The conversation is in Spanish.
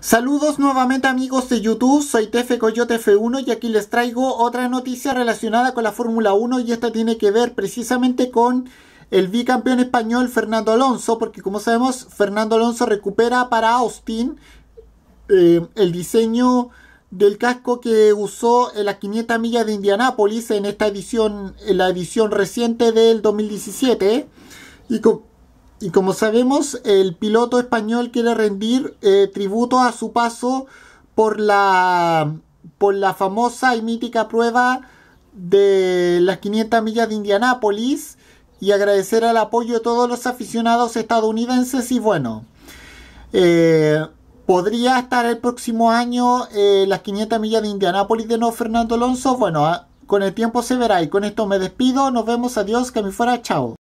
Saludos nuevamente amigos de YouTube, soy TF Coyote F1 y aquí les traigo otra noticia relacionada con la Fórmula 1 y esta tiene que ver precisamente con el bicampeón español Fernando Alonso, porque como sabemos Fernando Alonso recupera para Austin eh, el diseño del casco que usó en las 500 millas de Indianápolis en esta edición, en la edición reciente del 2017 y con y como sabemos, el piloto español quiere rendir eh, tributo a su paso por la, por la famosa y mítica prueba de las 500 millas de Indianápolis y agradecer al apoyo de todos los aficionados estadounidenses y bueno, eh, podría estar el próximo año eh, las 500 millas de Indianápolis de no Fernando Alonso, bueno, ah, con el tiempo se verá y con esto me despido, nos vemos, adiós, que me fuera, chao.